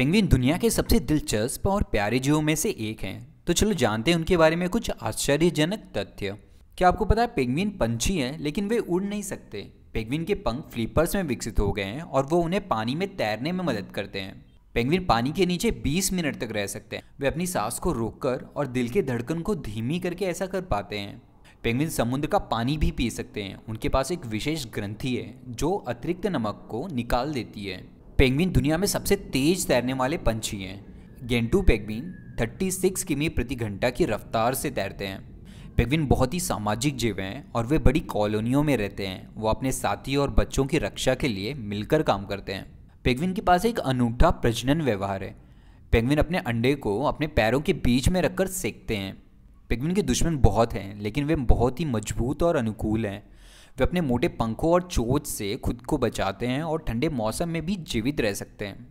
penguin दुनिया के सबसे दिलचस्प और प्यारे जीवों में से एक हैं तो चलो जानते हैं उनके बारे में कुछ आश्चर्यजनक तथ्य क्या आपको पता है पेंगुइन पंछी हैं लेकिन वे उड़ नहीं सकते पेंगुइन के पंख फ्लिपर्स में विकसित हो गए हैं और वो उन्हें पानी में तैरने में मदद करते हैं पेंगुइन पानी के नीचे 20 मिनट तक रह सकते हैं वे अपनी सांस को रोककर और दिल के धड़कन को धीमी करके ऐसा कर पाते हैं पेंगुइन समुद्र का पानी भी पी सकते हैं उनके पास एक विशेष ग्रंथि है जो अतिरिक्त नमक को निकाल देती है पेंगुइन दुनिया में सबसे तेज तैरने वाले पंछी हैं गेंटू पेंगुइन 36 किमी प्रति घंटा की रफ्तार से तैरते हैं पेंगुइन बहुत ही सामाजिक जीव हैं और वे बड़ी कॉलोनियों में रहते हैं वो अपने साथी और बच्चों की रक्षा के लिए मिलकर काम करते हैं पेंगुइन के पास एक अनूठा प्रजनन व्यवहार है पेंगुइन अपने अंडे को अपने पैरों के बीच में रखकर सेकते हैं पेंगुइन के दुश्मन बहुत हैं लेकिन वे बहुत ही मजबूत और अनुकूल हैं वे अपने मोटे पंखों और चोच से खुद को बचाते हैं और ठंडे मौसम में भी जीवित रह सकते हैं